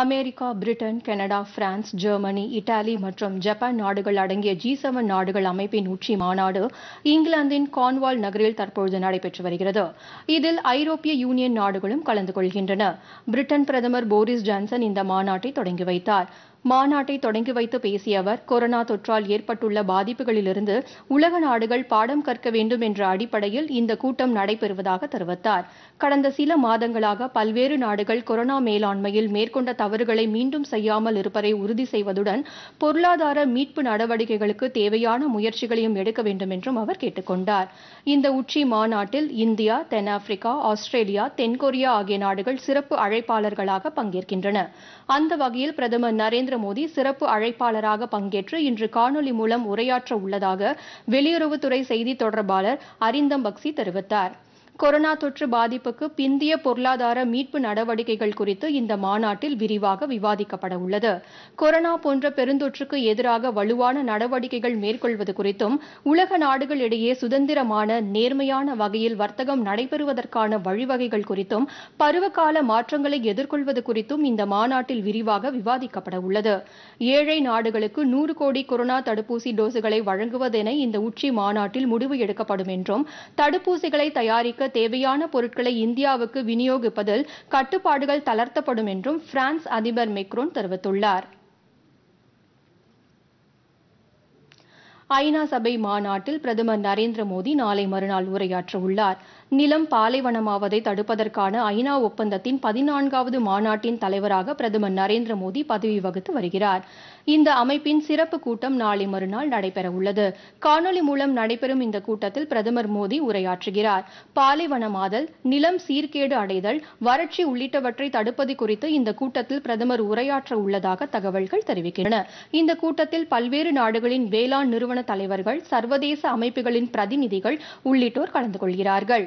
America Britain Canada France Germany Italy மற்றும் Japan நாடுகள் அடங்கிய ஜி செவன் நாடுகள் அமைப்பின் உச்சி மாநாடு இங்கிலாந்தின் கான்வால் நகரில் தற்பொழுது நடைபெற்று வருகிறது இதில் ஐரோப்பிய யூனியன் நாடுகளும் கலந்து கொள்கின்றன பிரிட்டன் பிரதமர் போரிஸ் ஜான்சன் இந்த மாநாட்டை தொடங்கி வைத்தாா் மாநாட்டை தொடங்கி வைத்து பேசிய அவர் கொரோனா தொற்றால் ஏற்பட்டுள்ள பாதிப்புகளிலிருந்து உலக நாடுகள் பாடம் கற்க வேண்டும் என்ற அடிப்படையில் இந்த கூட்டம் நடைபெறுவதாக தெரிவித்தார் கடந்த சில மாதங்களாக பல்வேறு நாடுகள் கொரோனா மேலாண்மையில் மேற்கொண்ட தவறுகளை மீண்டும் செய்யாமல் இருப்பதை உறுதி செய்வதுடன் பொருளாதார மீட்பு நடவடிக்கைகளுக்கு தேவையான முயற்சிகளையும் எடுக்க வேண்டும் என்றும் அவர் கேட்டுக்கொண்டார் இந்த உச்சி மாநாட்டில் இந்தியா தென்னாப்பிரிக்கா ஆஸ்திரேலியா தென்கொரியா ஆகிய நாடுகள் சிறப்பு அழைப்பாளர்களாக பங்கேற்கின்றன அந்த வகையில் பிரதமர் நரேந்திர நரேந்திர மோடி சிறப்பு அழைப்பாளராக பங்கேற்று இன்று காணொலி மூலம் உரையாற்ற உள்ளதாக வெளியுறவுத்துறை செய்தி தொடர்பாளர் அரிந்தம் பக்சி தெரிவித்தாா் கொரோனா தொற்று பாதிப்புக்கு பிந்திய பொருளாதார மீட்பு நடவடிக்கைகள் குறித்து இந்த மாநாட்டில் விரிவாக விவாதிக்கப்பட உள்ளது கொரோனா போன்ற பெருந்தொற்றுக்கு எதிராக வலுவான நடவடிக்கைகள் மேற்கொள்வது குறித்தும் உலக நாடுகளிடையே சுதந்திரமான நேர்மையான வகையில் வர்த்தகம் நடைபெறுவதற்கான வழிவகைகள் குறித்தும் பருவகால மாற்றங்களை எதிர்கொள்வது குறித்தும் இந்த மாநாட்டில் விரிவாக விவாதிக்கப்பட உள்ளது ஏழை நாடுகளுக்கு நூறு கோடி கொரோனா தடுப்பூசி டோஸுகளை வழங்குவதென இந்த உச்சி மாநாட்டில் முடிவு எடுக்கப்படும் என்றும் தடுப்பூசிகளை தயாரிக்க தயாரிக்க தேவையான பொருட்களை இந்தியாவுக்கு விநியோகிப்பதில் கட்டுப்பாடுகள் தளர்த்தப்படும் என்றும் பிரான்ஸ் அதிபர் மெக்ரோன் தெரிவித்துள்ளார் ஐநா சபை மாநாட்டில் பிரதமர் நரேந்திர மோடி நாளை மறுநாள் உரையாற்றவுள்ளார் நிலம் பாலைவனமாவதை தடுப்பதற்கான ஐநா ஒப்பந்தத்தின் பதினான்காவது மாநாட்டின் தலைவராக பிரதமர் நரேந்திர மோடி பதவி வகித்து வருகிறார் இந்த அமைப்பின் சிறப்பு கூட்டம் நாளை மறுநாள் நடைபெறவுள்ளது காணொலி மூலம் நடைபெறும் இந்த கூட்டத்தில் பிரதமர் மோடி உரையாற்றுகிறார் பாலைவனமாதல் நிலம் சீர்கேடு அடைதல் வறட்சி உள்ளிட்டவற்றை தடுப்பது குறித்து இந்த கூட்டத்தில் பிரதமர் உரையாற்ற உள்ளதாக தகவல்கள் தெரிவிக்கின்றன இந்த கூட்டத்தில் பல்வேறு நாடுகளின் வேளாண் நிறுவன தலைவர்கள் சர்வதேச அமைப்புகளின் பிரதிநிதிகள் உள்ளிட்டோர் கலந்து கொள்கிறார்கள்